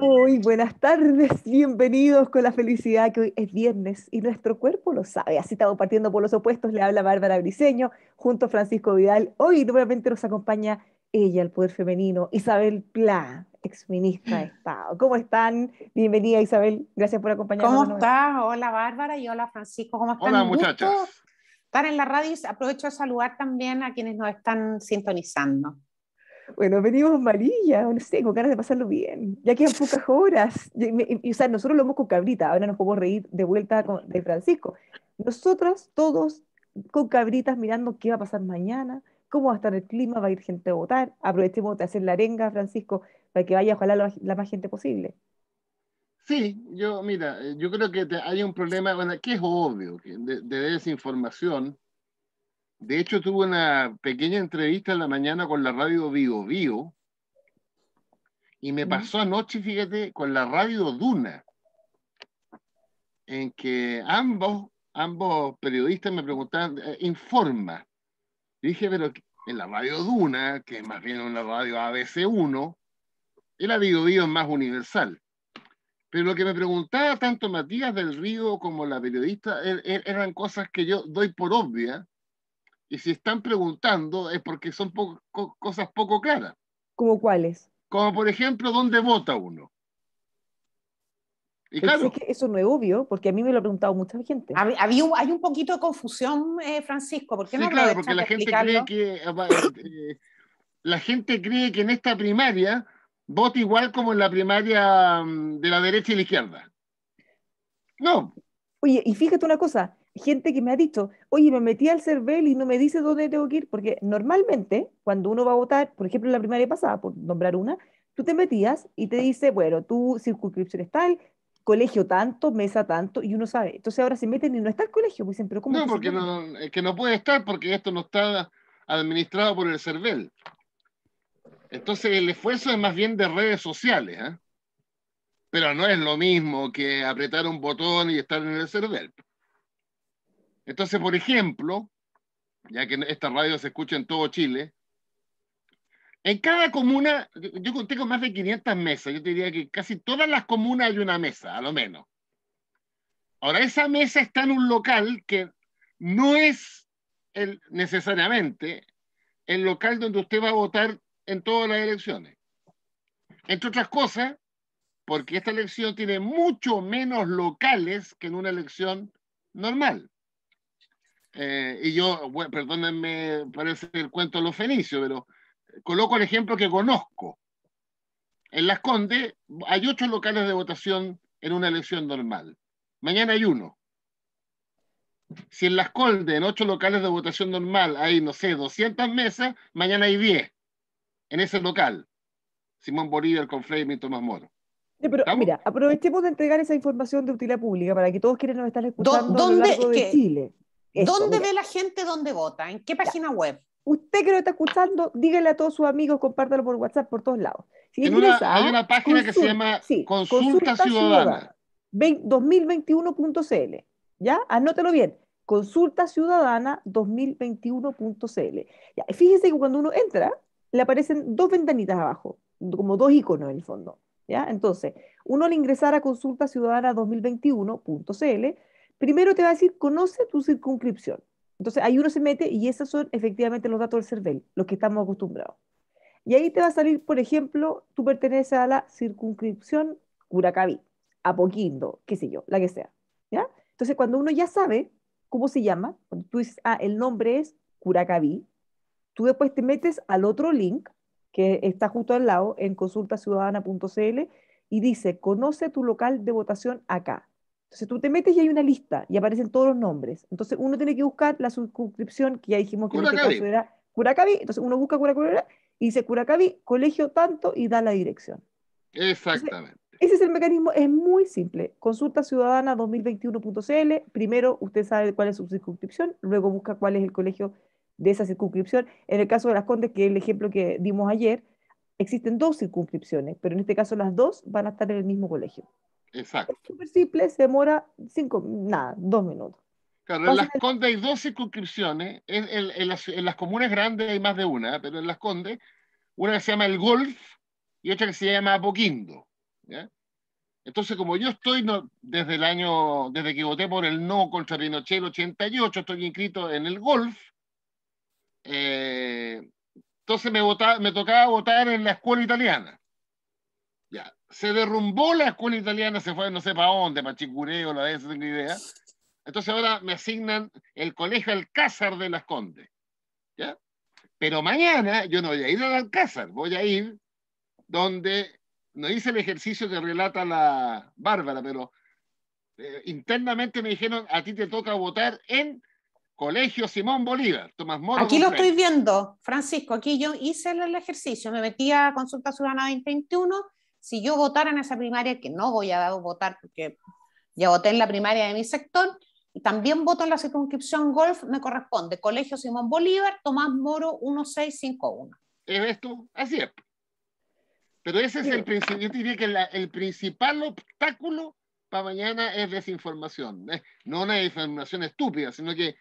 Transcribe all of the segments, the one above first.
Muy buenas tardes, bienvenidos con la felicidad que hoy es viernes y nuestro cuerpo lo sabe. Así estamos partiendo por los opuestos. Le habla Bárbara Briseño junto a Francisco Vidal. Hoy nuevamente nos acompaña ella, el poder femenino, Isabel Pla, exministra de Estado. ¿Cómo están? Bienvenida Isabel, gracias por acompañarnos. ¿Cómo estás? Hola Bárbara y hola Francisco, ¿cómo están? Hola muchachos estar en la radio y aprovecho a saludar también a quienes nos están sintonizando. Bueno, venimos malilla, no con ganas de pasarlo bien. Ya quedan pocas horas. Y, o sea, nosotros lo hemos con cabrita, ahora nos podemos reír de vuelta de Francisco. Nosotros todos con cabritas mirando qué va a pasar mañana, cómo va a estar el clima, va a ir gente a votar. Aprovechemos de hacer la arenga, Francisco, para que vaya ojalá la más gente posible. Sí, yo, mira, eh, yo creo que hay un problema, bueno, que es obvio, de, desinformación. De hecho, tuve una pequeña entrevista en la mañana con la radio Vivo Vivo y me pasó anoche, fíjate, con la radio Duna, en que ambos, ambos periodistas me preguntaban, eh, informa. dije, pero en la radio Duna, que es más bien una radio ABC1, el Vivo Vivo es más universal. Pero lo que me preguntaba tanto Matías del Río como la periodista er, er, eran cosas que yo doy por obvias. Y si están preguntando es porque son cosas poco claras. ¿Como cuáles? Como por ejemplo, ¿dónde vota uno? que eso no es obvio, porque a mí me lo ha preguntado mucha gente. hay un poquito de confusión, eh, Francisco. sí, claro, porque la gente, ah, eh, la gente cree que en esta primaria vote igual como en la primaria mm, de la derecha y la izquierda. No. Oye, y fíjate una cosa, gente que me ha dicho, oye, me metí al CERVEL y no me dice dónde tengo que ir, porque normalmente cuando uno va a votar, por ejemplo, en la primaria pasada, por nombrar una, tú te metías y te dice, bueno, tu circunscripción está tal, colegio tanto, mesa tanto, y uno sabe. Entonces ahora se meten y no está el colegio, pues dicen, pero ¿cómo? No, porque que no puede estar porque esto no está administrado por el CERVEL. Entonces el esfuerzo es más bien de redes sociales, ¿eh? pero no es lo mismo que apretar un botón y estar en el server. Entonces, por ejemplo, ya que esta radio se escucha en todo Chile, en cada comuna, yo conté con más de 500 mesas, yo te diría que casi todas las comunas hay una mesa, a lo menos. Ahora, esa mesa está en un local que no es el, necesariamente el local donde usted va a votar en todas las elecciones. Entre otras cosas, porque esta elección tiene mucho menos locales que en una elección normal. Eh, y yo, perdónenme, parece el cuento de los fenicios, pero coloco el ejemplo que conozco. En Las Condes hay ocho locales de votación en una elección normal. Mañana hay uno. Si en Las Condes, en ocho locales de votación normal, hay, no sé, 200 mesas, mañana hay 10 en ese local. Simón Bolívar con Fleming y Tomás Moro. pero mira, aprovechemos de entregar esa información de utilidad pública para que todos quieran nos estar escuchando ¿Dónde, ve la gente dónde vota? ¿En qué página web? Usted que lo está escuchando, dígale a todos sus amigos, compártalo por WhatsApp, por todos lados. hay una página que se llama Consulta, Ciudadana. 2021.cl. ¿Ya? Anótelo bien. Consulta Ciudadana 2021.cl. Fíjense que cuando uno entra, le aparecen dos ventanitas abajo, como dos iconos en el fondo. ¿ya? Entonces, uno al ingresar a consulta ciudadana 2021cl primero te va a decir, conoce tu circunscripción. Entonces, ahí uno se mete y esos son efectivamente los datos del CERVEL, los que estamos acostumbrados. Y ahí te va a salir, por ejemplo, tú perteneces a la circunscripción Curacaví, Apoquindo, qué sé yo, la que sea. ¿ya? Entonces, cuando uno ya sabe cómo se llama, cuando tú dices, ah, el nombre es Curacaví, Tú después te metes al otro link que está justo al lado en consultaciudadana.cl y dice, conoce tu local de votación acá. Entonces tú te metes y hay una lista y aparecen todos los nombres. Entonces uno tiene que buscar la suscripción que ya dijimos que este era Curacaví. Entonces uno busca Curacaví y dice curacabi, colegio tanto y da la dirección. Exactamente. ese es el mecanismo, es muy simple. Consulta 2021.cl. Primero usted sabe cuál es su suscripción, luego busca cuál es el colegio de esa circunscripción. En el caso de las Condes, que es el ejemplo que dimos ayer, existen dos circunscripciones, pero en este caso las dos van a estar en el mismo colegio. Exacto. Es súper simple, se demora cinco, nada, dos minutos. Claro, en las Condes hay dos circunscripciones, en, las, comunas grandes hay más de una, pero en las Condes, una que se llama El Golf y otra que se llama Apoquindo. Entonces, como yo estoy no, desde el año, desde que voté por el no contra Pinochet 88, estoy inscrito en El Golf, entonces me, vota, me tocaba votar en la escuela italiana. Ya. Se derrumbó la escuela italiana, se fue no sé para dónde, para Chicureo, la no tengo idea. Entonces ahora me asignan el colegio Alcázar de las Condes. ¿ya? Pero mañana yo no voy a ir al Alcázar, voy a ir donde no hice el ejercicio que relata la Bárbara, pero eh, internamente me dijeron, a ti te toca votar en Colegio Simón Bolívar, Tomás Moro. Aquí lo estoy viendo, Francisco. Aquí yo hice el ejercicio, me metí a Consulta Ciudadana 2021. Si yo votara en esa primaria, que no voy a votar porque ya voté en la primaria de mi sector, y también voto en la circunscripción Golf, me corresponde Colegio Simón Bolívar, Tomás Moro 1651. ¿Es esto? Así es. Pero ese es el principio. Yo diría que el principal obstáculo para mañana es desinformación. Eh, no una desinformación estúpida, sino que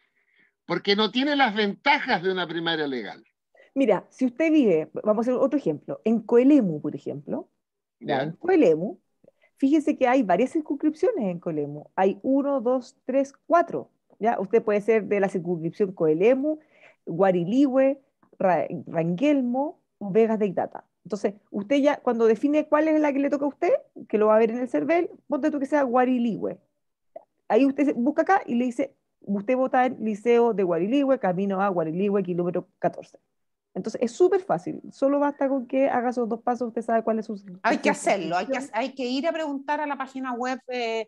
porque no tiene las ventajas de una primaria legal. Mira, si usted vive, vamos a hacer otro ejemplo, en Coelemu, por ejemplo, en Coelemu, fíjese que hay varias circunscripciones en Coelemu, hay uno, dos, tres, cuatro, ¿ya? Usted puede ser de la circunscripción Coelemu, Guariligüe, Rangelmo, Ranguelmo Vegas de Itata. Entonces, usted ya, cuando define cuál es la que le toca a usted, que lo va a ver en el CERVEL, ponte tú que sea Guariligüe. Ahí usted busca acá y le dice usted vota en Liceo de Guariligüe, camino a Guariligüe, kilómetro 14. Entonces es súper fácil, solo basta con que haga esos dos pasos, usted sabe cuál es su... Hay que hacerlo, hay que, hay que ir a preguntar a la página web eh,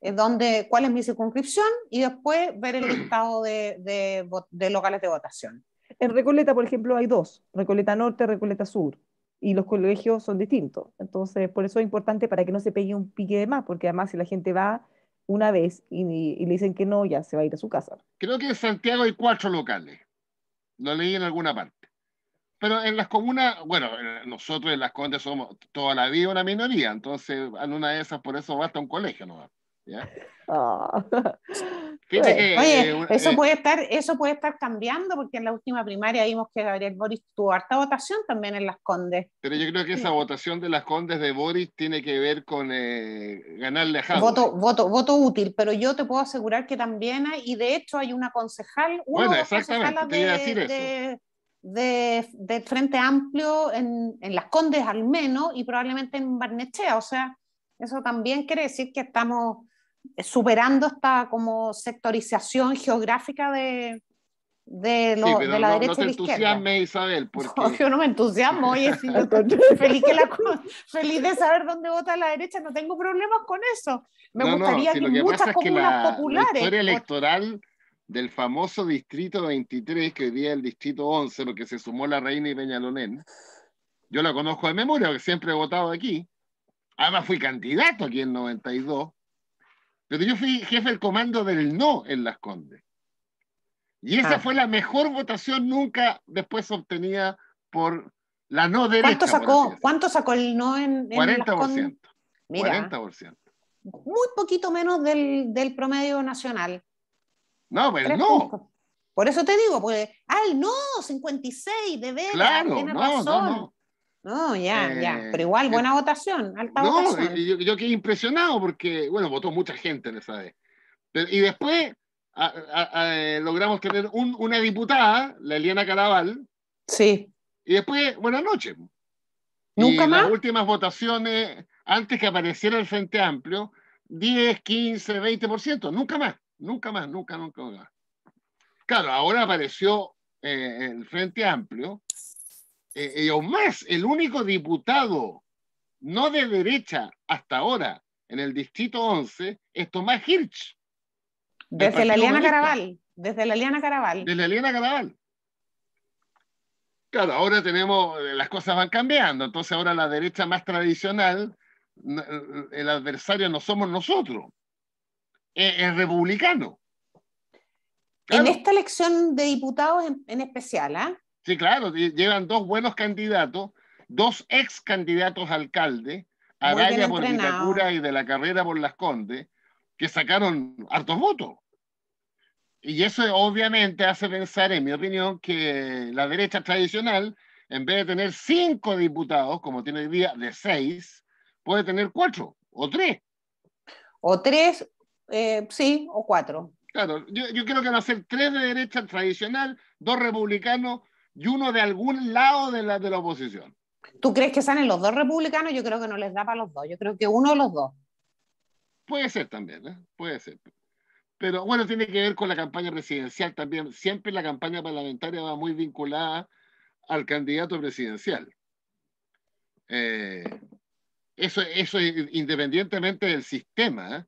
eh, donde, cuál es mi circunscripción y después ver el listado de, de, de locales de votación. En Recoleta, por ejemplo, hay dos, Recoleta Norte, Recoleta Sur, y los colegios son distintos. Entonces, por eso es importante para que no se pegue un pique de más, porque además si la gente va una vez y, le dicen que no, ya se va a ir a su casa. Creo que en Santiago hay cuatro locales. Lo leí en alguna parte. Pero en las comunas, bueno, eh, nosotros en las Condes somos toda la vida una minoría, entonces en una de esas por eso basta un colegio no Ah. oye, eh, eso, eh, puede estar, eso puede estar cambiando, porque en la última primaria vimos que Gabriel Boris tuvo harta votación también en Las Condes. Pero yo creo que esa votación de Las Condes de Boris tiene que ver con eh, ganarle a Voto, voto, voto útil, pero yo te puedo asegurar que también hay, y de hecho hay una concejal, una de, De, de, Frente Amplio en, en, Las Condes al menos, y probablemente en Barnechea, o sea, eso también quiere decir que estamos superando esta como sectorización geográfica de, de, lo, la derecha no te entusiasme, Isabel. yo no me entusiasmo, feliz, de saber dónde vota la derecha, no tengo problemas con eso. Me gustaría que, muchas comunas populares. La historia electoral del famoso distrito 23, que hoy día es el distrito 11, porque se sumó la reina y Peñalolén, yo la conozco de memoria, porque siempre he votado aquí. Además, fui candidato aquí en 92 pero yo fui jefe del comando del no en Las Condes. Y esa ah. fue la mejor votación nunca después obtenida por la no derecha. ¿Cuánto sacó, ¿cuánto sacó el no en, Las Condes? Mira, 40%. Muy poquito menos del, promedio nacional. No, pero no. Por eso te digo, pues, al no, 56, de veras, claro, no, razón. No, ya, ya. Pero eh, igual, eh, buena votación, alta votación. No, yo, quedé impresionado porque, bueno, votó mucha gente en esa vez. y después eh, logramos tener una diputada, la Eliana Caraval. Sí. Y después, buenas noches. ¿Nunca más? Las últimas votaciones, antes que apareciera el Frente Amplio, 10, 15, 20%, nunca más, nunca más, nunca, nunca, más. Claro, ahora apareció el Frente Amplio eh, eh más, el único diputado no de derecha hasta ahora en el distrito 11 es Tomás Hirsch. Desde la Liana Caraval. Desde la Liana Caraval. Desde la Liana Caraval. Claro, ahora tenemos, eh, las cosas van cambiando, entonces ahora la derecha más tradicional, eh, el adversario no somos nosotros, e, es, republicano. En esta elección de diputados en, especial, ¿ah? Sí, claro, llevan dos buenos candidatos, dos ex candidatos alcalde, Araya por Vitacura y de la carrera por Las Condes, que sacaron hartos votos. Y eso obviamente hace pensar, en mi opinión, que la derecha tradicional, en vez de tener cinco diputados, como tiene hoy día, de seis, puede tener cuatro o tres. O tres, eh, sí, o cuatro. Claro, yo, yo creo que van a ser tres de derecha tradicional, dos republicanos, y uno de algún lado de la, de la oposición. ¿Tú crees que salen los dos republicanos? Yo creo que no les da para los dos. Yo creo que uno de los dos. Puede ser también, ¿eh? puede ser. Pero bueno, tiene que ver con la campaña presidencial también. Siempre la campaña parlamentaria va muy vinculada al candidato presidencial. Eh, eso, eso independientemente del sistema. ¿eh?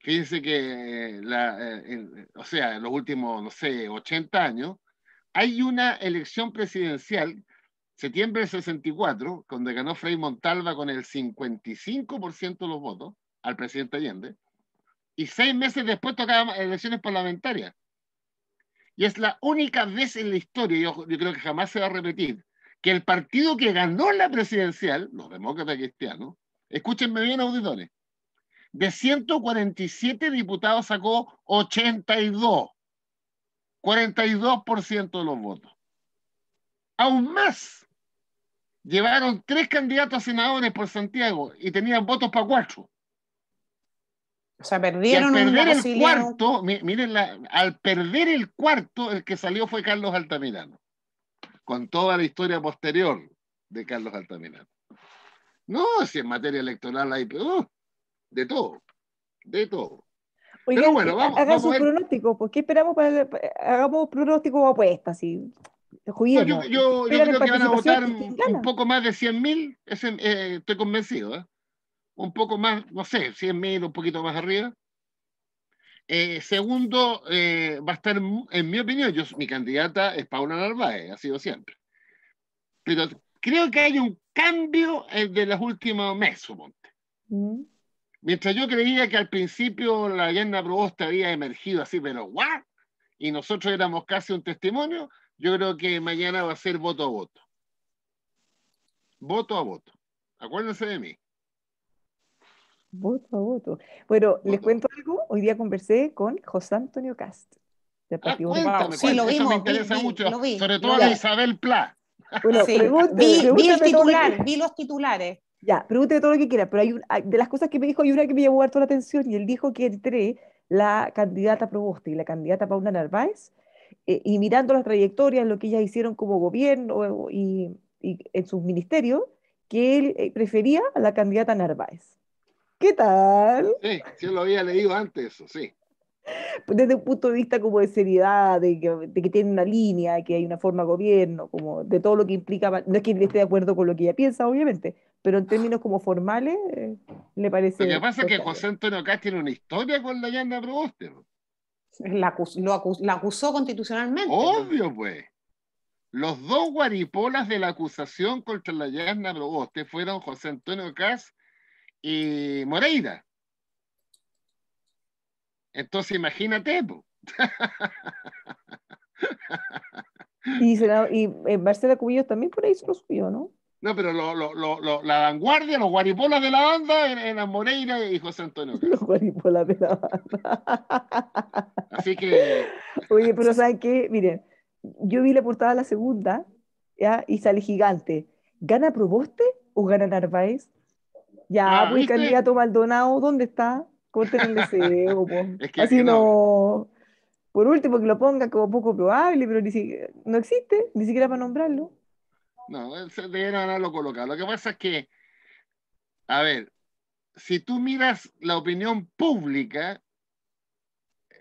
Fíjense que, la, o sea, en los últimos, no sé, 80 años, hay una elección presidencial, septiembre del 64, donde ganó Frei Montalva con el 55% de los votos al presidente Allende, y seis meses después tocaba elecciones parlamentarias. Y es la única vez en la historia, yo, yo creo que jamás se va a repetir, que el partido que ganó la presidencial, los demócratas cristianos, escúchenme bien auditores, de 147 diputados sacó 82. 42% de los votos. Aún más, llevaron tres candidatos a senadores por Santiago y tenían votos para cuatro. O sea, perdieron un al perder el cuarto, miren, al perder el cuarto, el que salió fue Carlos Altamirano, con toda la historia posterior de Carlos Altamirano. No, si en materia electoral hay uh, de todo, de todo hagamos Pero bueno, vamos, pronóstico, pues ¿qué esperamos para, hagamos pronóstico o apuesta? yo, creo que van a votar un poco más de 100.000, eh, estoy convencido, ¿eh? un poco más, no sé, 100.000, un poquito más arriba. Eh, segundo, va a estar, en mi opinión, yo, mi candidata es Paula Narváez, ha sido siempre. Pero creo que hay un cambio de los últimos meses, monte mm. Mientras yo creía que al principio la leyenda Proboste había emergido así, pero ¡guau! Y nosotros éramos casi un testimonio, yo creo que mañana va a ser voto a voto. Voto a voto. Acuérdense de mí. Voto a voto. Bueno, les cuento algo. Hoy día conversé con José Antonio Cast. De ah, sí, lo vimos, me sobre todo a Isabel Pla. sí. vi los titulares. Ya, pregúnteme todo lo que quiera, pero hay de las cosas que me dijo, hay una que me llamó harto la atención y él dijo que entre la candidata Proboste y la candidata Paula Narváez, eh, y mirando las trayectorias, lo que ellas hicieron como gobierno y, en sus ministerios, que él eh, prefería a la candidata Narváez. ¿Qué tal? Sí, yo lo había leído antes, sí desde un punto de vista como de seriedad, de que, tiene una línea, que hay una forma de gobierno, como de todo lo que implica, no es que esté de acuerdo con lo que ella piensa, obviamente, pero en términos como formales, eh, le parece... Lo que pasa es que José Antonio Cás tiene una historia con La, acus la acusó constitucionalmente. Pues. Obvio, pues. Los dos guaripolas de la acusación contra la Proboste fueron José Antonio Cás y Moreira. Entonces imagínate. y, y eh, Marcela Cubillos también por ahí se lo subió ¿no? No, pero lo, lo, lo, la vanguardia, los guaripolas de la banda eran Moreira y José Antonio. Los guaripolas de la banda. Así que. Oye, pero ¿saben qué? Miren, yo vi la portada de la segunda ¿ya? y sale gigante. ¿Gana Proboste o gana Narváez? Ya, ah, pues el candidato Maldonado, ¿dónde está? Corten el así no... Por último, que lo ponga como poco probable, pero no existe, ni siquiera para nombrarlo. No, deberían haberlo colocado. Lo que pasa es que, a ver, si tú miras la opinión pública,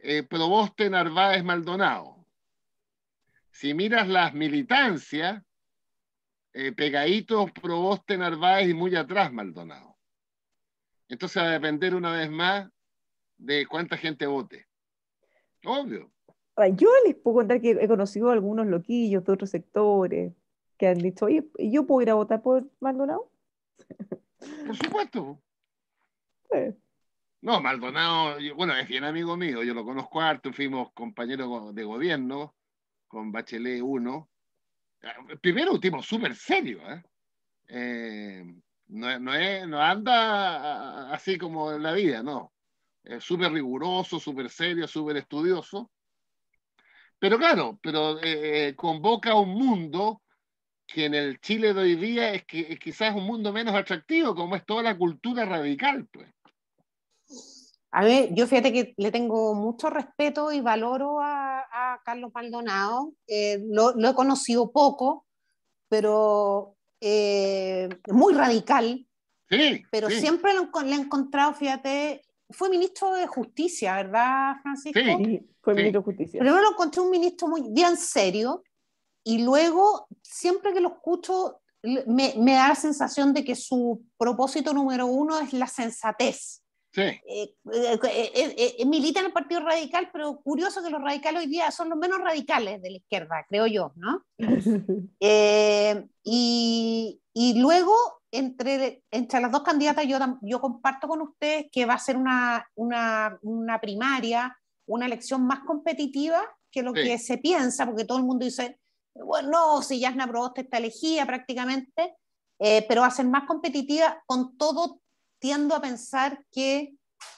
eh, Proboste Narváez Maldonado. Si miras las militancias, eh, pegaditos Proboste Narváez y muy atrás Maldonado. Entonces va a depender una vez más de cuánta gente vote. Obvio. Yo les puedo contar que he conocido algunos loquillos de otros sectores que han dicho, oye, ¿yo puedo ir a votar por Maldonado? Por supuesto. Pues. No, Maldonado, bueno, es bien amigo mío, yo lo conozco harto, fuimos compañeros de gobierno con Bachelet 1. Ah, primero, último, súper serio, ¿eh? Eh, no, no, es, no anda así como en la vida, no. Es súper riguroso, súper serio, súper estudioso. Pero claro, pero eh, eh, convoca a un mundo que en el Chile de hoy día es, que, es quizás un mundo menos atractivo, como es toda la cultura radical. Pues. A ver, yo fíjate que le tengo mucho respeto y valoro a, Carlos Maldonado. lo, he conocido poco, pero eh, muy radical, sí, pero siempre lo, le he encontrado, fíjate, fue ministro de Justicia, ¿verdad, Francisco? Sí, fue ministro de Justicia. Primero lo encontré un ministro muy bien serio y luego, siempre que lo escucho, me, me da la sensación de que su propósito número uno es la sensatez. Sí. Eh, eh, eh, milita en el Partido Radical, pero curioso que los radicales hoy día son los menos radicales de la izquierda, creo yo, ¿no? y, y luego entre, entre, las dos candidatas yo, yo comparto con ustedes que va a ser una, una, una primaria, una elección más competitiva que lo que se piensa, porque todo el mundo dice, bueno, no, si Yasna Proboste está elegida prácticamente, pero va a ser más competitiva con todo tiendo a pensar que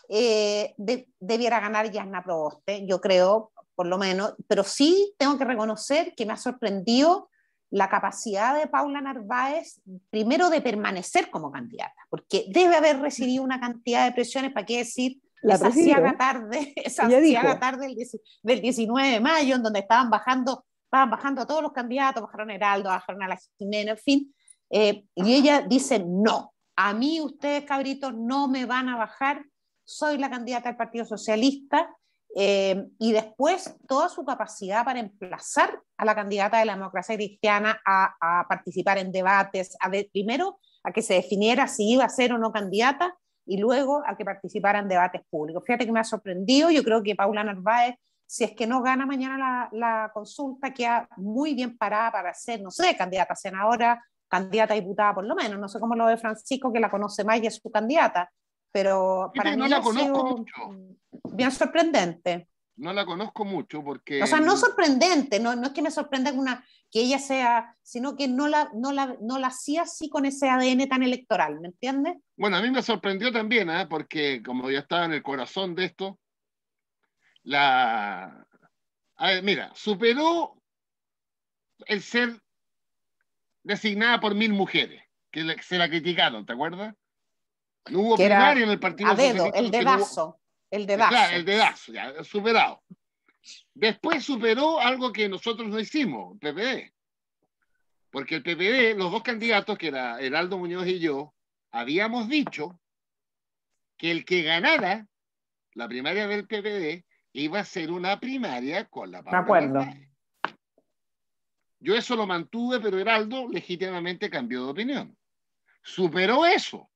eh, debiera ganar Yasna Proboste, yo creo, por lo menos, pero sí tengo que reconocer que me ha sorprendido la capacidad de Paula Narváez, primero de permanecer como candidata, porque debe haber recibido una cantidad de presiones, ¿para qué decir? La esa tarde, esa tarde del, 19 de mayo, en donde estaban bajando, estaban bajando a todos los candidatos, bajaron a Heraldo, bajaron a la Jimena, en fin, eh, y ella dice no, a mí ustedes, cabritos, no me van a bajar. Soy la candidata del Partido Socialista. Eh, y después toda su capacidad para emplazar a la candidata de la democracia cristiana a, participar en debates, a primero a que se definiera si iba a ser o no candidata y luego a que participara en debates públicos. Fíjate que me ha sorprendido, yo creo que Paula Narváez, si es que no gana mañana la, la consulta, queda muy bien parada para ser, no sé, candidata senadora, candidata diputada por lo menos. No sé cómo lo ve Francisco, que la conoce más y es su candidata, pero para mí no la conozco mucho. bien sorprendente. No la conozco mucho porque... O sea, no sorprendente, no, no es que me sorprenda que ella sea, sino que no la, no, la, hacía así con ese ADN tan electoral, ¿me entiendes? Bueno, a mí me sorprendió también, ¿eh? porque como ya estaba en el corazón de esto, la... A ver, mira, superó el ser designada por mil mujeres, que se la criticaron, ¿te acuerdas? No hubo primaria en el Partido dedo, El dedazo, el eh, dedazo. Claro, el dedazo, ya, superado. Después superó algo que nosotros no hicimos, el PPD. Porque el PPD, los dos candidatos, que era Heraldo Muñoz y yo, habíamos dicho que el que ganara la primaria del PPD iba a ser una primaria con la Me acuerdo. Yo eso lo mantuve, pero Heraldo legítimamente cambió de opinión. Superó eso.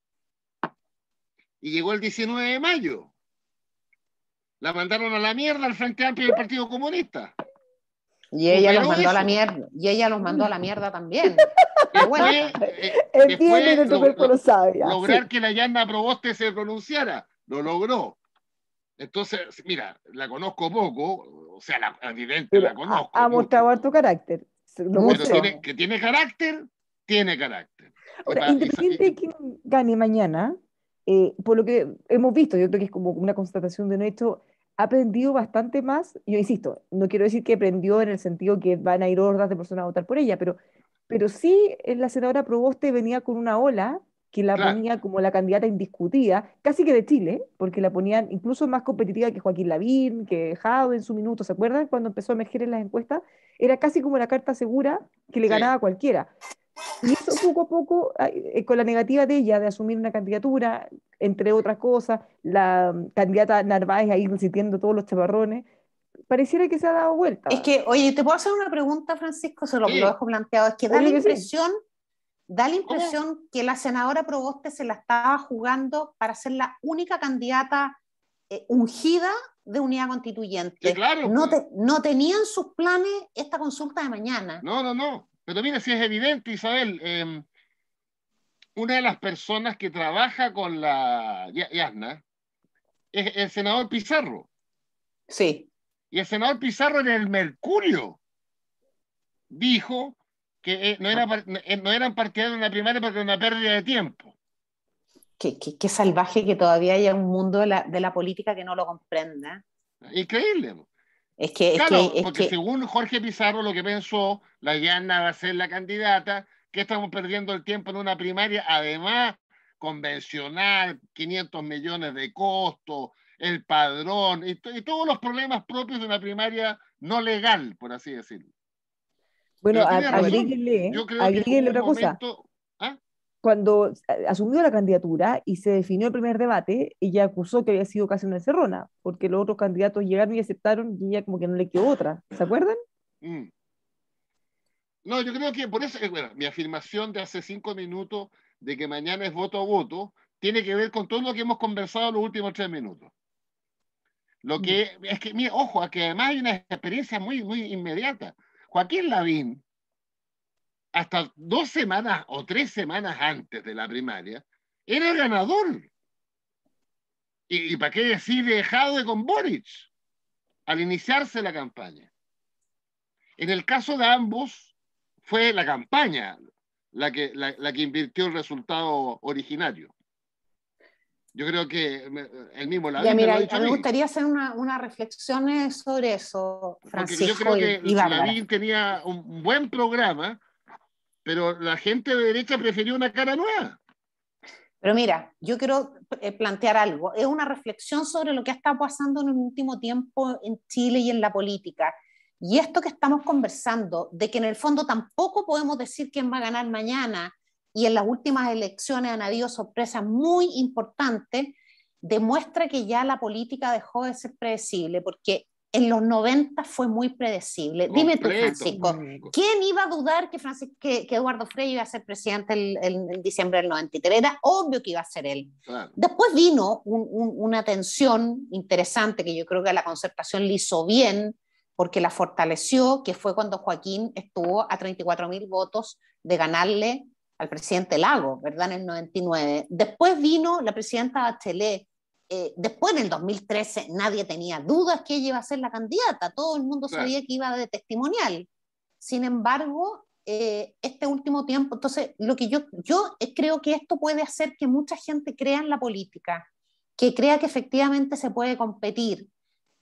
Y llegó el 19 de mayo. La mandaron a la mierda al Frente Amplio del Partido Comunista. Y ella los mandó a la mierda. Y ella los mandó la también. lograr que la Yanna Proboste se pronunciara. Lo logró. Entonces, mira, la conozco poco, o sea, la, evidente la conozco. Ha mostrado tu carácter que tiene carácter, tiene carácter. Ahora, independiente de quién gane mañana, eh, por lo que hemos visto, yo creo que es como una constatación de un hecho, ha aprendido bastante más, yo insisto, no quiero decir que aprendió en el sentido que van a ir hordas de personas a votar por ella, pero, pero sí eh, la senadora Proboste venía con una ola que la ponía como la candidata indiscutida, casi que de Chile, porque la ponían incluso más competitiva que Joaquín Lavín, que Jado en su minuto, ¿se acuerdan? Cuando empezó a emerger en las encuestas, era casi como la carta segura que le ganaba cualquiera. Y eso poco a poco, eh, con la negativa de ella de asumir una candidatura, entre otras cosas, la mm, candidata Narváez ahí resistiendo todos los chaparrones, pareciera que se ha dado vuelta. Es que, oye, te puedo hacer una pregunta, Francisco, se lo, lo dejo planteado. Es que da la impresión Da la impresión que la senadora Proboste se la estaba jugando para ser la única candidata eh, ungida de unidad constituyente. claro, pues. no, tenían sus planes esta consulta de mañana. No, no, no. Pero mira, si es evidente, Isabel, em, una de las personas que trabaja con la Yasna es el senador Pizarro. Sí. Y el senador Pizarro en el Mercurio dijo que eh, no, era, ah. eh, no eran partidarios de una primaria porque era una pérdida de tiempo. Qué, salvaje que todavía haya un mundo de la, política que no lo comprenda. Increíble. Es que, claro, porque según Jorge Pizarro lo que pensó, la Yana va a ser la candidata, que estamos perdiendo el tiempo en una primaria, además convencional, 500 millones de costos el padrón y todos los problemas propios de una primaria no legal, por así decirlo. Bueno, agríguenle ¿eh? otra cosa. ¿ah? Cuando asumió la candidatura y se definió el primer debate, ella acusó que había sido casi una encerrona, porque los otros candidatos llegaron y aceptaron y ella como que no le quedó otra. ¿Se acuerdan? Mm. No, yo creo que por eso, eh, bueno, mi afirmación de hace cinco minutos de que mañana es voto a voto, tiene que ver con todo lo que hemos conversado en los últimos tres minutos. Lo mm. que es que, mira, ojo, que además hay una experiencia muy, muy inmediata. Joaquín Lavín, hasta dos semanas o tres semanas antes de la primaria, era ganador. ¿Y, para qué decir dejado de con Boric al iniciarse la campaña? En el caso de ambos, fue la campaña la que, la que invirtió el resultado originario. Yo creo que el mismo la ya, mira, me, gustaría hacer unas reflexiones sobre eso, Francisco. Porque yo creo que tenía un buen programa, pero la gente de derecha prefería una cara nueva. Pero mira, yo quiero eh, plantear algo. Es una reflexión sobre lo que ha estado pasando en el último tiempo en Chile y en la política. Y esto que estamos conversando, de que en el fondo tampoco podemos decir quién va a ganar mañana, y en las últimas elecciones han habido sorpresas muy importantes, demuestra que ya la política dejó de ser predecible, porque en los 90 fue muy predecible. Dime tú, Francisco, ¿quién iba a dudar que, que, Eduardo Frey iba a ser presidente en diciembre del 93? Era obvio que iba a ser él. Después vino una tensión interesante que yo creo que la concertación le hizo bien, porque la fortaleció, que fue cuando Joaquín estuvo a 34 mil votos de ganarle al presidente Lago, ¿verdad? En el 99. Después vino la presidenta Bachelet. Eh, después, en el 2013, nadie tenía dudas que ella iba a ser la candidata. Todo el mundo sabía que iba de testimonial. Sin embargo, eh, este último tiempo, entonces, lo que yo, yo eh, creo que esto puede hacer que mucha gente crea en la política, que crea que efectivamente se puede competir,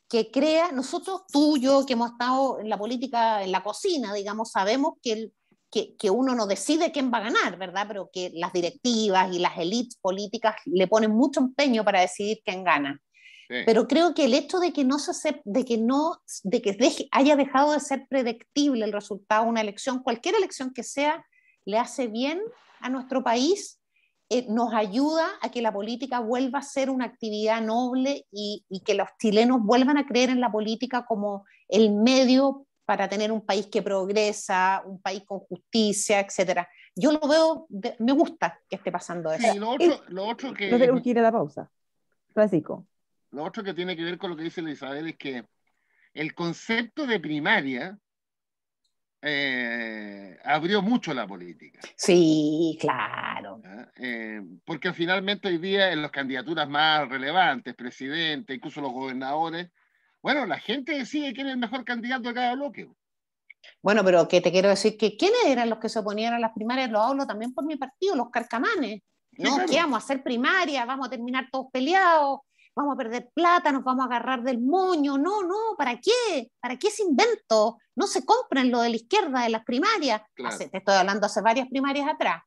que crea, nosotros, tú, yo, que hemos estado en la política, en la cocina, digamos, sabemos que el, que, uno no decide quién va a ganar, ¿verdad? Pero que las directivas y las élites políticas le ponen mucho empeño para decidir quién gana. Pero creo que el hecho de que no se de que no de que haya dejado de ser predictible el resultado de una elección, cualquier elección que sea, le hace bien a nuestro país, eh, nos ayuda a que la política vuelva a ser una actividad noble y, y que los chilenos vuelvan a creer en la política como el medio para tener un país que progresa, un país con justicia, etcétera. Yo lo veo, me gusta que esté pasando eso. Sí, lo otro, que... No tenemos que la pausa. Lo otro que tiene que ver con lo que dice la Isabel es que el concepto de primaria eh, abrió mucho la política. Sí, claro. ¿Ah? Eh, porque finalmente hoy día en las candidaturas más relevantes, presidente, incluso los gobernadores, bueno, la gente decide quién es el mejor candidato de cada bloque. Bueno, pero que te quiero decir que quiénes eran los que se oponían a las primarias, lo hablo también por mi partido, los carcamanes. No, vamos a hacer primarias, Vamos a terminar todos peleados, vamos a perder plata, nos vamos a agarrar del moño. No, no, ¿para qué? ¿Para qué ese invento? No se compren lo de la izquierda de las primarias. te estoy hablando hace varias primarias atrás.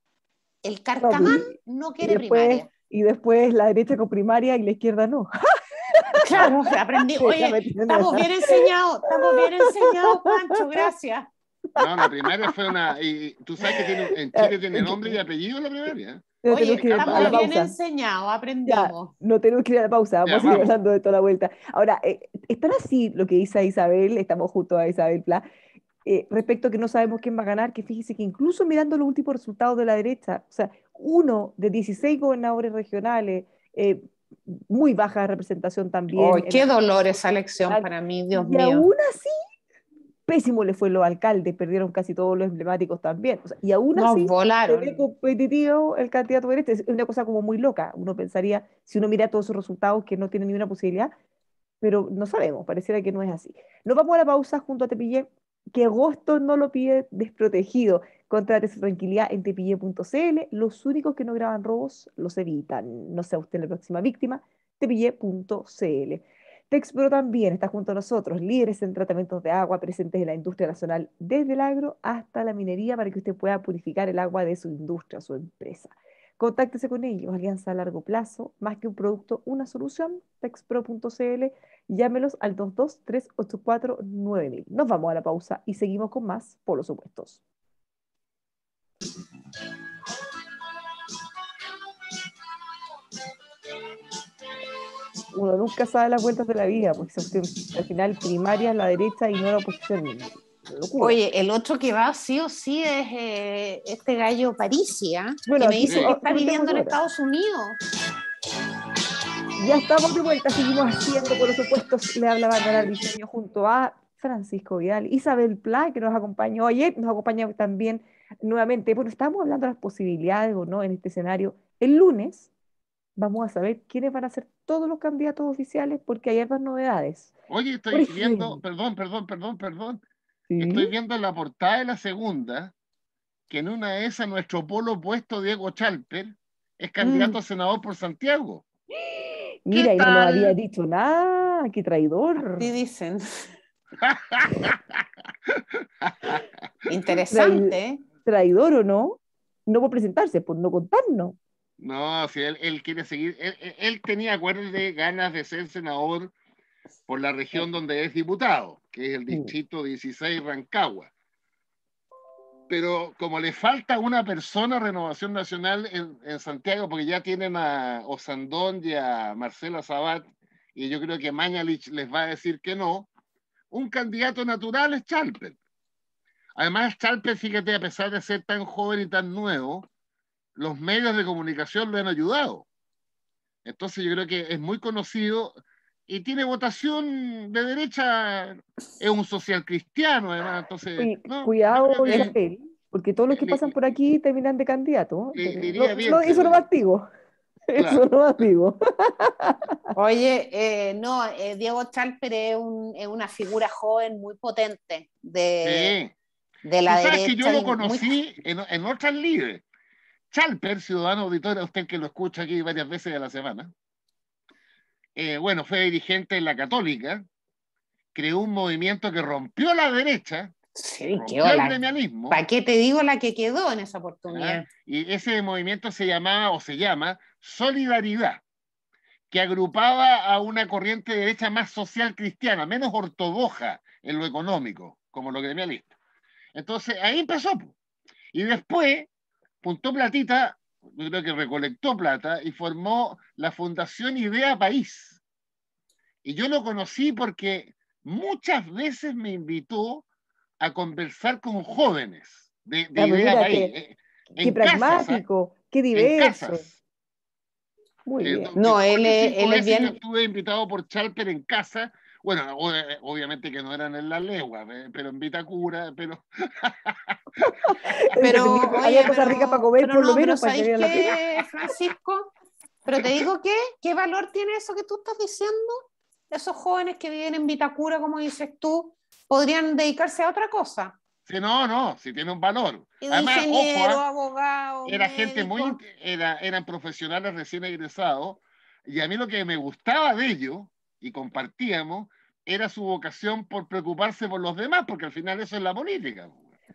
El carcamán no, quiere y después, Y después la derecha con primaria y la izquierda no. Claro, aprendí. Oye, estamos bien enseñados, estamos bien enseñados, Pancho, gracias. No, la primaria fue una. Y, tú sabes que tiene, en Chile tiene eh, nombre y eh, apellido la primaria. ¿eh? Oye, estamos bien enseñados, aprendemos no tenemos que ir a la pausa, vamos a seguir hablando de toda la vuelta. Ahora, eh, están así lo que dice Isabel, estamos juntos, a Isabel Pla, respecto a que no sabemos quién va a ganar, que fíjese que incluso mirando los últimos resultados de la derecha, o sea, uno de 16 gobernadores regionales, muy baja representación también. ¡Qué dolor esa elección para mí, Dios mío! Y aún así, pésimo le fue los alcaldes, perdieron casi todos los emblemáticos también. y aún así, volaron. competitivo el candidato de este. Es una cosa como muy loca. Uno pensaría, si uno mira todos sus resultados, que no tiene ninguna posibilidad, pero no sabemos, pareciera que no es así. Nos vamos a la pausa junto a Tepillé, que agosto no lo pide desprotegido. Contrate su tranquilidad en tepille.cl. Los únicos que no graban robos los evitan. No sea usted la próxima víctima. tepille.cl. Texpro también está junto a nosotros, líderes en tratamientos de agua presentes en la industria nacional, desde el agro hasta la minería, para que usted pueda purificar el agua de su industria, su empresa. Contáctese con ellos, alianza a largo plazo, más que un producto, una solución, texpro.cl, llámelos al 223 Nos vamos a la pausa y seguimos con más por los supuestos. uno nunca sabe las vueltas de la vida, porque al final primaria es la derecha y no la oposición Oye, el otro que va sí o sí es eh, este gallo Parisia, ¿ah? que me dice que está viviendo en Estados Unidos. Ya estamos de vuelta, seguimos haciendo, por supuesto, le hablaba para el diseño junto a Francisco Vidal, Isabel Pla, que nos acompañó ayer, nos acompaña también nuevamente. Bueno, estamos hablando de las posibilidades o no en este escenario. El lunes vamos a saber quiénes van a ser todos los candidatos oficiales porque hay otras novedades. Oye, estoy viendo, perdón, perdón, perdón, perdón. Estoy viendo la portada de la segunda, que en una de esas nuestro polo opuesto, Diego Chalper, es candidato a mm. senador por Santiago. Mira, y no había dicho nada, qué traidor. Sí dicen. Interesante. Traidor, ¿eh? traidor o no, no por presentarse, por no contarnos. No, si él, quiere seguir, él, tenía acuerdo ganas de ser senador por la región donde es diputado, que es el distrito 16 Rancagua. Pero como le falta una persona a Renovación Nacional en, Santiago, porque ya tienen a Osandón y a Marcela Sabat, y yo creo que Mañalich les va a decir que no, un candidato natural es Chalper. Además, Chalpet, fíjate, a pesar de ser tan joven y tan nuevo, los medios de comunicación lo han ayudado. Entonces yo creo que es muy conocido y tiene votación de derecha, es un social cristiano además, entonces... Cuidado, porque todos los que pasan por aquí terminan de candidato. ¿eh? no, eso no va activo. Oye, eh, no, eh, Diego Chalper es, una figura joven muy potente de, de la derecha. que yo lo conocí en, en otras líderes Chalper, ciudadano auditor, usted que lo escucha aquí varias veces a la semana, eh, bueno, fue dirigente en la Católica, creó un movimiento que rompió la derecha, Sí, gremialismo. ¿Para qué te digo la que quedó en esa oportunidad? Ah, y ese movimiento se llamaba o se llama Solidaridad, que agrupaba a una corriente derecha más social cristiana, menos ortodoxa en lo económico, como lo gremialista. Entonces ahí empezó. Y después Puntó platita, yo creo que recolectó plata y formó la Fundación Idea País. Y yo lo conocí porque muchas veces me invitó a conversar con jóvenes de, Idea País. Qué, eh, pragmático, qué diverso. Muy eh, bien. no, él, es bien. Estuve invitado por Charter en casa bueno, eh, eh, obviamente que no eran en la Leguas, eh, pero en Vitacura, pero. pero Hay cosas ricas para comer, por lo menos. Para que Francisco? Pero te digo que, ¿qué valor tiene eso que tú estás diciendo? Esos jóvenes que viven en Vitacura, como dices tú, podrían dedicarse a otra cosa. Sí, no, no, sí tiene un valor. Además, ingeniero, ah, abogado. Era gente muy. eran profesionales recién egresados, y a mí lo que me gustaba de ellos y compartíamos, era su vocación por preocuparse por los demás, porque al final eso es la política.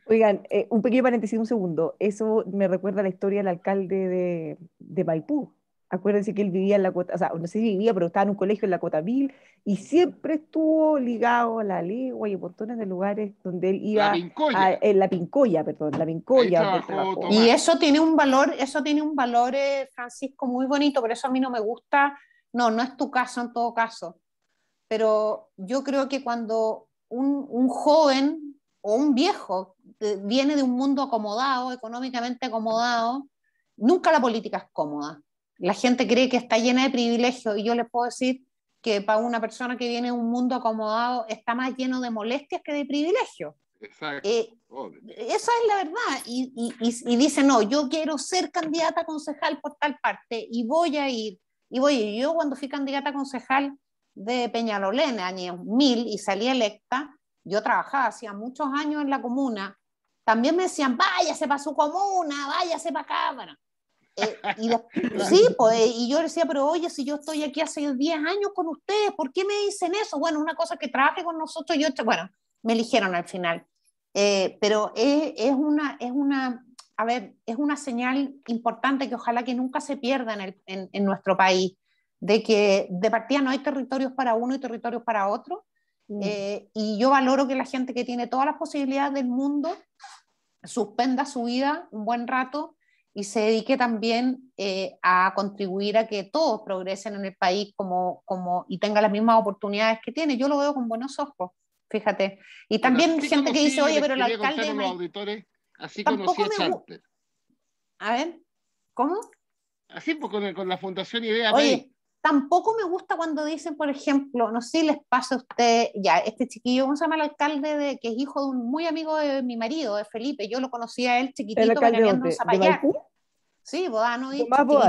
Oigan, eh, un pequeño paréntesis, un segundo. Eso me recuerda la historia del alcalde de, de Maipú. Acuérdense que él vivía en la cuota, o sea, no sé si vivía, pero estaba en un colegio en la cuota Mil y siempre estuvo ligado a la legua y a montones de lugares donde él iba. La pincoya. en la pincoya, perdón, la pincoya. Y eso tiene un valor, eso tiene un valor, eh, Francisco, muy bonito, pero eso a mí no me gusta no, no es tu caso en todo caso, pero yo creo que cuando un, joven o un viejo eh, viene de un mundo acomodado, económicamente acomodado, nunca la política es cómoda. La gente cree que está llena de privilegios y yo les puedo decir que para una persona que viene de un mundo acomodado está más lleno de molestias que de privilegios. Exacto. Eh, esa es la verdad. Y, y, dice, no, yo quiero ser candidata concejal por tal parte y voy a ir. Y yo cuando fui candidata concejal de Peñalolén en año 1000, y salí electa, yo trabajaba hacía muchos años en la comuna, también me decían, váyase para su comuna, váyase para cámara. Eh, y sí, pues, eh, y yo decía, pero oye, si yo estoy aquí hace 10 años con ustedes, ¿por qué me dicen eso? Bueno, una cosa que trabaje con nosotros, yo, bueno, me eligieron al final. Eh, pero es, una, es una a ver, es una señal importante que ojalá que nunca se pierda en, nuestro país, de que de partida no hay territorios para uno y territorios para otro. Mm. Eh, y yo valoro que la gente que tiene todas las posibilidades del mundo suspenda su vida un buen rato y se dedique también eh, a contribuir a que todos progresen en el país como, como, y tenga las mismas oportunidades que tiene. Yo lo veo con buenos ojos, fíjate. Y también gente que dice, oye, pero el alcalde... Así conocí a A ver, ¿cómo? Así, pues con, la Fundación Idea Oye, Tampoco me gusta cuando dicen, por ejemplo, no sé si les pasa a usted, ya, este chiquillo, vamos se llama al alcalde? De, que es hijo de un muy amigo de mi marido, de Felipe. Yo lo conocía a él chiquitito, caminando en a ¿De sí, Bodanovich,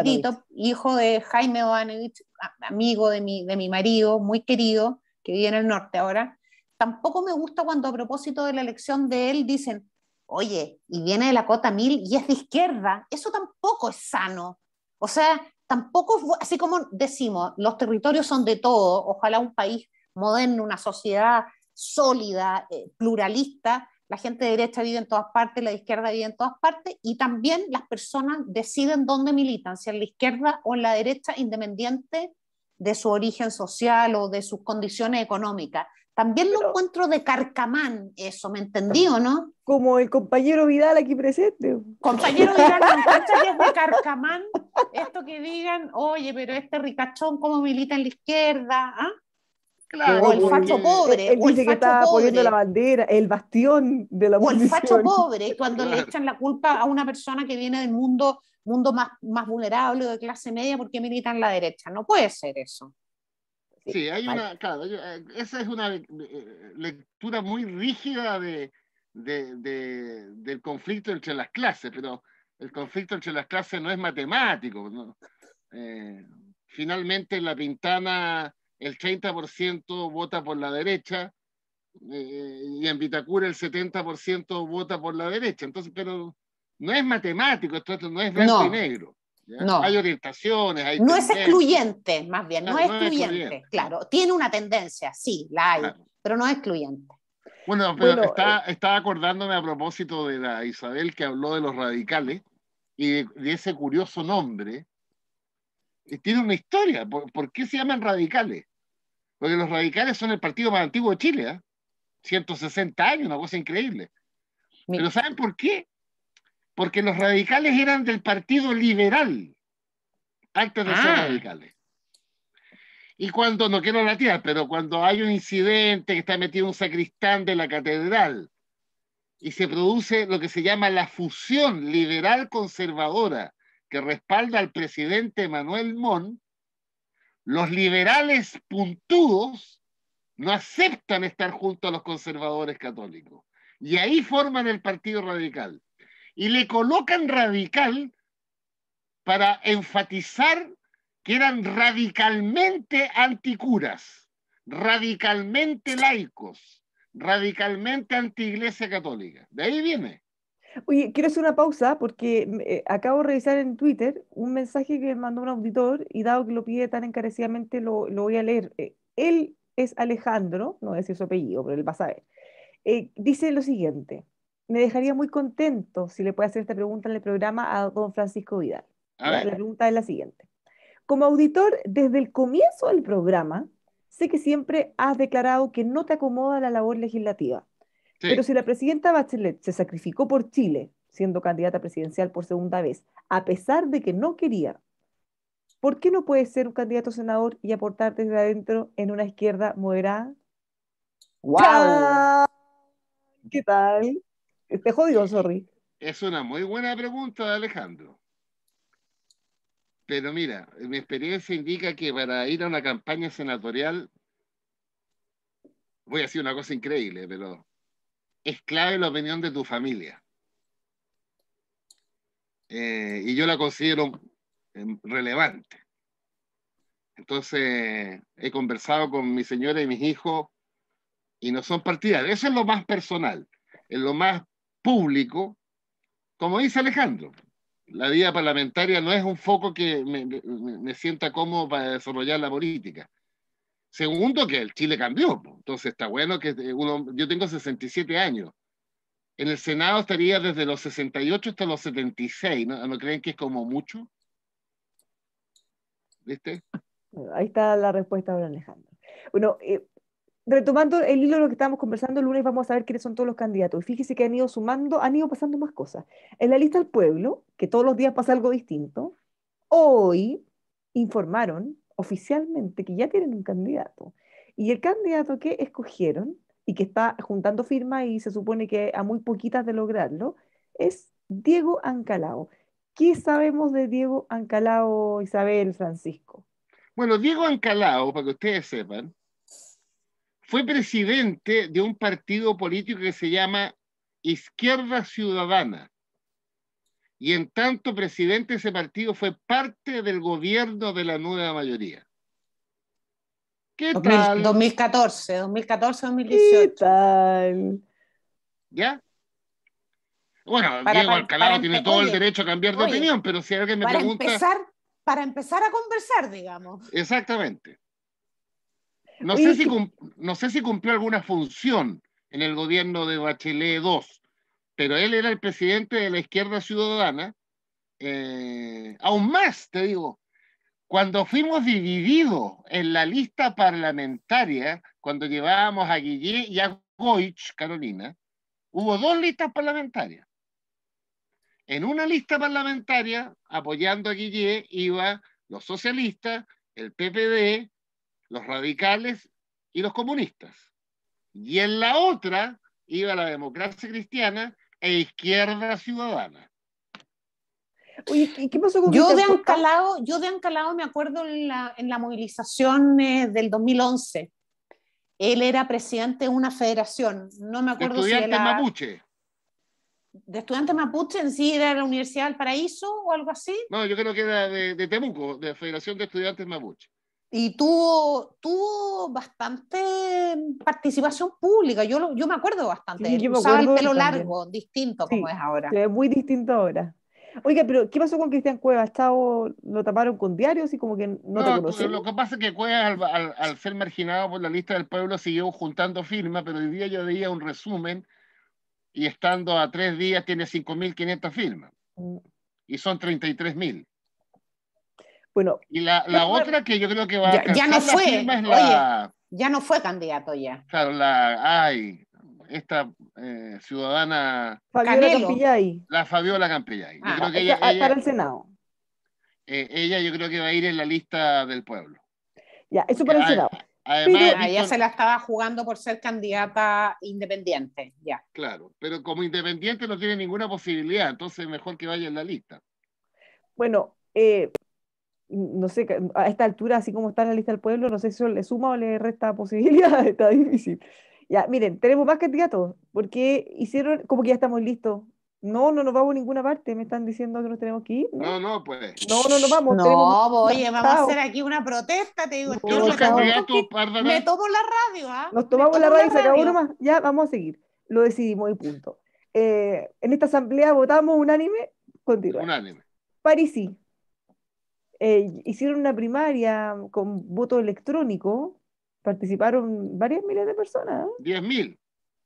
chiquitito, hijo de Jaime Bodanovich, amigo de mi, de mi marido, muy querido, que vive en el norte ahora. Tampoco me gusta cuando a propósito de la elección de él dicen, oye, y viene de la cota mil y es de izquierda, eso tampoco es sano. O sea, tampoco, así como decimos, los territorios son de todo, ojalá un país moderno, una sociedad sólida, eh, pluralista, la gente de derecha vive en todas partes, la izquierda vive en todas partes, y también las personas deciden dónde militan, si en la izquierda o en la derecha, independiente de su origen social o de sus condiciones económicas. También lo encuentro de carcamán, eso, ¿me entendí o no? Como el compañero Vidal aquí presente. Compañero Vidal, me es de carcamán. Esto que digan, oye, pero este ricachón, ¿cómo milita en la izquierda? ¿Ah? Claro, el facho pobre. Él, dice que está poniendo la bandera, el bastión de la O el facho pobre, cuando le echan la culpa a una persona que viene del mundo, mundo más, más vulnerable de clase media porque milita en la derecha. No puede ser eso. Sí, hay una, eh, esa es una eh, lectura muy rígida de, de, de, del conflicto entre las clases, pero el conflicto entre las clases no es matemático. Eh, finalmente en la Pintana el 30% vota por la derecha y en Vitacura el 70% vota por la derecha. Entonces, pero no es matemático, esto, no es blanco y negro. No. Hay orientaciones, No es excluyente, más bien, no, es excluyente, claro. Tiene una tendencia, sí, la hay, pero no es excluyente. Bueno, pero eh, acordándome a propósito de la Isabel que habló de los radicales y de, ese curioso nombre. tiene una historia. ¿Por, qué se llaman radicales? Porque los radicales son el partido más antiguo de Chile, 160 ¿eh? años, una cosa increíble. Pero ¿saben por qué? porque los radicales eran del Partido Liberal antes de ser ah. radicales. Y cuando, no quiero latear, pero cuando hay un incidente que está metido un sacristán de la catedral y se produce lo que se llama la fusión liberal conservadora que respalda al presidente Manuel Mon, los liberales puntudos no aceptan estar junto a los conservadores católicos. Y ahí forman el Partido Radical y le colocan radical para enfatizar que eran radicalmente anticuras, radicalmente laicos, radicalmente anti católica. De ahí viene. Oye, quiero hacer una pausa porque mm, eh, acabo de revisar en Twitter un mensaje que me mandó un auditor y dado que lo pide tan encarecidamente lo, voy a leer. Eh, él es Alejandro, no voy a decir su apellido, pero él va a saber. Eh, dice lo siguiente, me dejaría muy contento si le puede hacer esta pregunta en el programa a don Francisco Vidal. La pregunta es la siguiente. Como auditor, desde el comienzo del programa, sé que siempre has declarado que no te acomoda la labor legislativa. Pero si la presidenta Bachelet se sacrificó por Chile, siendo candidata presidencial por segunda vez, a pesar de que no quería, ¿por qué no puede ser un candidato senador y aportar desde adentro en una izquierda moderada? ¡Wow! ¿Qué tal? Este jodido, eh, sorry. Es una muy buena pregunta Alejandro. Pero mira, mi experiencia indica que para ir a una campaña senatorial, voy a decir una cosa increíble, pero es clave la opinión de tu familia. Eh, y yo la considero em, relevante. Entonces, he conversado con mi señora y mis hijos y no son partidarios. Eso es lo más personal, es lo más público, como dice Alejandro, la vida parlamentaria no es un foco que me, sienta cómodo para desarrollar la política. Segundo, que el Chile cambió. Entonces está bueno que eh, uno, yo tengo 67 años. En el Senado estaría desde los 68 hasta los 76. ¿No, creen que es como mucho? ¿Viste? Ahí está la respuesta Alejandro. Bueno, eh, retomando el hilo de lo que estábamos conversando, el lunes vamos a saber quiénes son todos los candidatos. Fíjese que han ido sumando, han ido pasando más cosas. En la lista del pueblo, que todos los días pasa algo distinto, hoy informaron oficialmente que ya tienen un candidato. Y el candidato que escogieron y que está juntando firmas y se supone que a muy poquitas de lograrlo, es Diego Ancalao. ¿Qué sabemos de Diego Ancalao, Isabel, Francisco? Bueno, Diego Ancalao, para que ustedes sepan, fue presidente de un partido político que se llama Izquierda Ciudadana. Y en tanto presidente de ese partido fue parte del gobierno de la nueva mayoría. ¿Qué tal? 2014, 2014, 2018. ¿Ya? Bueno, Diego Alcalá tiene todo el derecho a cambiar de opinión, pero si alguien me para pregunta. Empezar, para empezar a conversar, digamos. Exactamente. No, sé si, no sé si cumplió alguna función en el gobierno de Bachelet II, pero él era el presidente de la izquierda ciudadana. Eh, aún más, te digo, cuando fuimos divididos en la lista parlamentaria, cuando llevábamos a Guillé y a Goich, Carolina, hubo dos listas parlamentarias. En una lista parlamentaria, apoyando a Guillé, iba los socialistas, el PPD, los radicales y los comunistas. Y en la otra iba la democracia cristiana e izquierda ciudadana. qué pasó con yo de yo de Ancalao me acuerdo en la, movilización eh, del 2011. Él era presidente de una federación, no me acuerdo si era mapuche. De Estudiantes mapuche en sí era la Universidad del Paraíso o algo así. No, yo creo que era de, de Temuco, de Federación de Estudiantes Mapuche y tuvo, tuvo bastante participación pública. Yo, yo me acuerdo bastante. Usaba el pelo largo, distinto como es ahora. Es muy distinto ahora. Oiga, pero ¿qué pasó con Cristian Cuevas? lo taparon con diarios y como que no, te Lo que pasa es que Cuevas, al, ser marginado por la lista del pueblo, siguió juntando firmas, pero el día yo veía un resumen y estando a tres días tiene 5.500 firmas. Mm. Y son 33.000. Y la, otra que yo creo que va ya, a ya no fue, ya no fue candidato ya. Claro, la ay, esta eh, ciudadana Fabiola Campillay. La Fabiola Campillay. Ah, ah, ella, para el Senado. Eh, ella yo creo que va a ir en la lista del pueblo. Ya, eso para el Senado. Además, ah, ella se la estaba jugando por ser candidata independiente, ya. Claro, pero como independiente no tiene ninguna posibilidad, entonces mejor que vaya en la lista. Bueno, eh, no sé, a esta altura, así como está en la lista del pueblo, no sé si le suma o le resta posibilidad, está difícil. Ya, miren, tenemos más candidatos, porque hicieron, como que ya estamos listos. No, no nos vamos a ninguna parte, me están diciendo que nos tenemos que ir. No, no, pues. No, no nos vamos. No, pues, oye, vamos a hacer aquí una protesta, te digo. me, tomo la radio, ¿ah? Nos tomamos la radio y se acabó Ya, vamos a seguir. Lo decidimos y punto. Eh, en esta asamblea votamos unánime, continúa. Unánime. París sí eh, hicieron una primaria con voto electrónico, participaron varias miles de personas. Diez mil.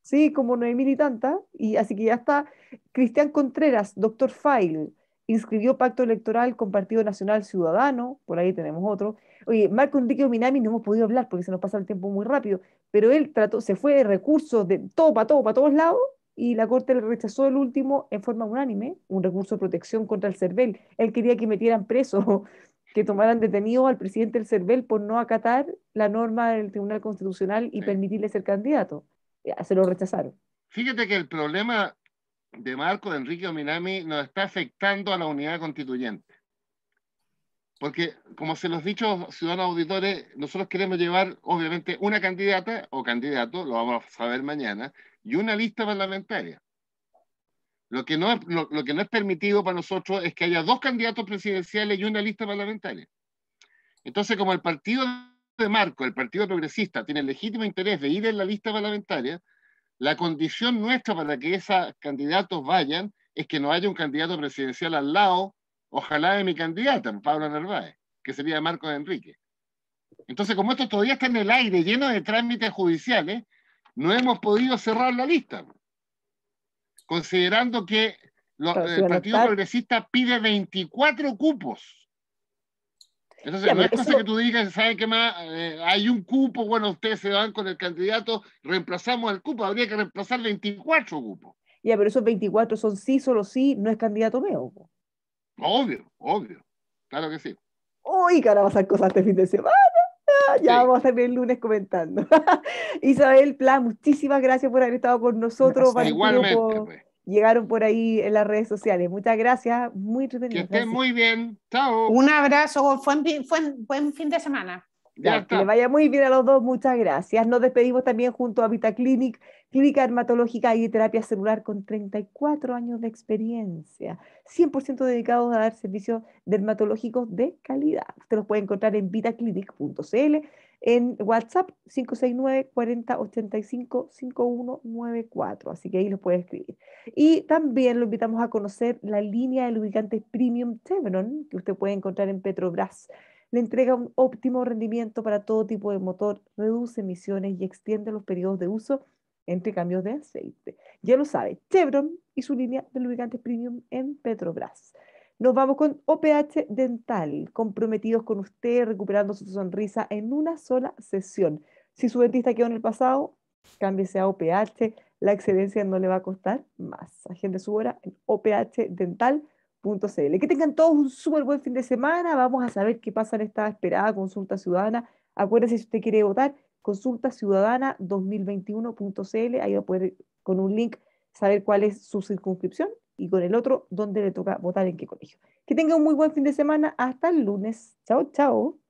Sí, como nueve mil y tantas. Y así que ya está. Cristian Contreras, doctor File, inscribió pacto electoral con Partido Nacional Ciudadano, por ahí tenemos otro. Oye, Marco Enrique Ominami, no hemos podido hablar porque se nos pasa el tiempo muy rápido, pero él trató, se fue de recursos de todo para todo, para todos lados, y la Corte le rechazó el último en forma unánime, un recurso de protección contra el CERVEL. Él quería que metieran preso, que tomaran detenido al presidente del CERVEL por no acatar la norma del Tribunal Constitucional y permitirle ser candidato. Se lo rechazaron. Fíjate que el problema de Marco de Enrique Ominami nos está afectando a la unidad constituyente. Porque, como se los dicho, ciudadanos auditores, nosotros queremos llevar, obviamente, una candidata o candidato, lo vamos a saber mañana, y una lista parlamentaria. Lo que, no, lo, que no es permitido para nosotros es que haya dos candidatos presidenciales y una lista parlamentaria. Entonces, como el partido de Marco, el Partido Progresista, tiene el legítimo interés de ir en la lista parlamentaria, la condición nuestra para que esos candidatos vayan es que no haya un candidato presidencial al lado, ojalá de mi candidata, Pablo Narváez, que sería Marco de Enrique. Entonces, como esto todavía está en el aire, lleno de trámites judiciales, no hemos podido cerrar la lista, considerando que el Partido Progresista pide 24 cupos. Entonces, no es cosa que tú digas, ¿saben qué más? Eh, hay un cupo, bueno, ustedes se van con el candidato, reemplazamos el cupo, habría que reemplazar 24 cupos. Ya, pero esos 24 son sí, solo sí, no es candidato mío. Obvio, obvio, claro que sí. Uy, cara, va a cosas este fin de semana. ya vamos a estar el lunes comentando. Isabel Pla, muchísimas gracias por haber estado con nosotros. Pues. Llegaron por ahí en las redes sociales. Muchas gracias, muy entretenido. Que estén muy bien. Chao. Un abrazo, fue, buen fin de semana que le vaya muy bien a los dos, muchas gracias. Nos despedimos también junto a Vita Clinic, Clínica Dermatológica y Terapia Celular con 34 años de experiencia, 100% dedicados a dar servicios dermatológicos de calidad. Usted los puede encontrar en vitaclinic.cl, en WhatsApp 569 40 5194, así que ahí los puede escribir. Y también lo invitamos a conocer la línea de lubricantes Premium Chevron que usted puede encontrar en Petrobras le entrega un óptimo rendimiento para todo tipo de motor, reduce emisiones y extiende los periodos de uso entre cambios de aceite. Ya lo sabe, Chevron y su línea de lubricantes premium en Petrobras. Nos vamos con OPH Dental, comprometidos con usted, recuperando su sonrisa en una sola sesión. Si su dentista quedó en el pasado, cámbiese a OPH, la excelencia no le va a costar más. Agente su en OPH Dental .cl. Que tengan todos un súper buen fin de semana. Vamos a saber qué pasa en esta esperada consulta ciudadana. Acuérdense si usted quiere votar, consulta ciudadana 2021.cl. Ahí va a poder con un link saber cuál es su circunscripción y con el otro dónde le toca votar en qué colegio. Que tengan un muy buen fin de semana. Hasta el lunes. Chao, chao.